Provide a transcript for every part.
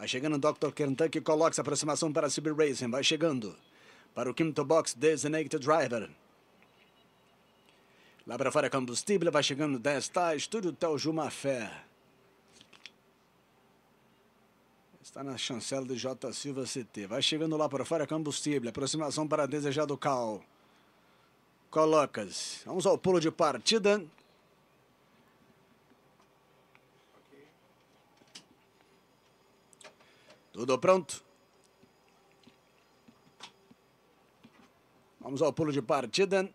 Vai chegando o Dr. Kentucky, coloca a aproximação para a CB Racing. Vai chegando para o quinto box, Designated Driver. Lá para fora, combustível. Vai chegando o Desta Estúdio Teljumafé Está na chancela de J. Silva CT. Vai chegando lá para fora, combustível. Aproximação para desejado Cal. coloca-se Vamos ao pulo de partida. Tudo pronto? Vamos ao pulo de partida.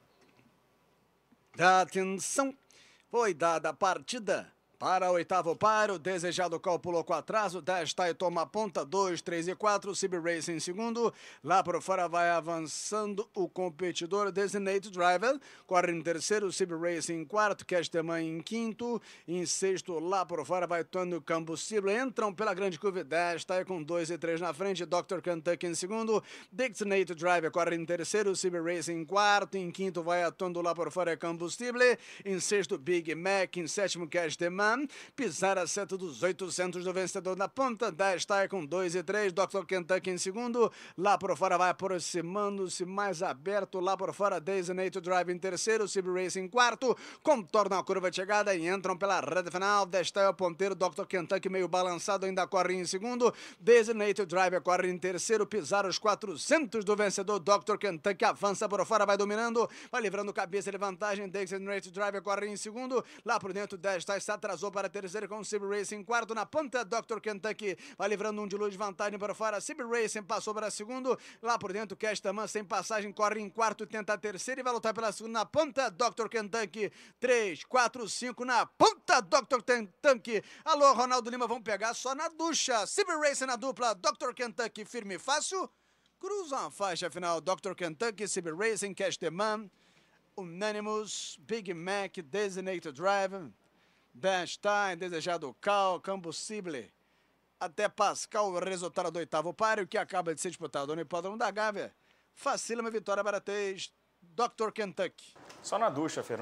Atenção! Foi dada a partida. Para o oitavo par, o desejado call pulou com atraso, dash Tai toma ponta, 2, 3 e 4, Cib Racing em segundo, lá por fora vai avançando o competidor Designated Driver, corre em terceiro, Cib Racing em quarto, Casterman em quinto, em sexto, lá por fora vai Tony Campos entram pela grande curva dash Tai com 2 e 3 na frente, Dr. Kentucky em segundo, Designated Driver corre em terceiro, Cib Racing em quarto, em quinto vai atuando lá por fora é Campos em sexto Big Mac, em sétimo Casterman, Panamá. Pisar a dos 800 do vencedor na ponta. Dash Tire tá com 2 e 3. Dr. Kentucky em segundo. Lá por fora vai aproximando-se mais aberto. Lá por fora, Designated Drive em terceiro. Cib Racing em quarto. Contornam a curva de chegada e entram pela reta final. Dash Tire é ponteiro. Dr. Kentucky meio balançado ainda corre em segundo. Designated Drive corre em terceiro. Pisar os 400 do vencedor. Dr. Kentucky avança por fora, vai dominando. Vai livrando cabeça de vantagem. Designated Drive corre em segundo. Lá por dentro, Dash Tire está atrasado atrasou para terceiro com Sib Racing, quarto na ponta, Dr. Kentucky vai livrando um de luz de vantagem para fora, Sib Racing passou para segundo, lá por dentro Castaman sem passagem, corre em quarto, tenta a terceira e vai lutar pela segunda na ponta, Dr. Kentucky, 3, 4, 5 na ponta, Dr. Kentucky, alô Ronaldo Lima, vamos pegar só na ducha, Sib Racing na dupla, Dr. Kentucky firme e fácil, cruzam a faixa final, Dr. Kentucky, Sib Racing, Castaman, Unanimous, Big Mac, Designated Drive, Bernstein, Desejado Cal, Cambusible, até Pascal, o resultado do oitavo páreo, que acaba de ser disputado no hipódromo da Gávea. Facílima vitória para três, Dr. Kentucky. Só na ducha, Fernando.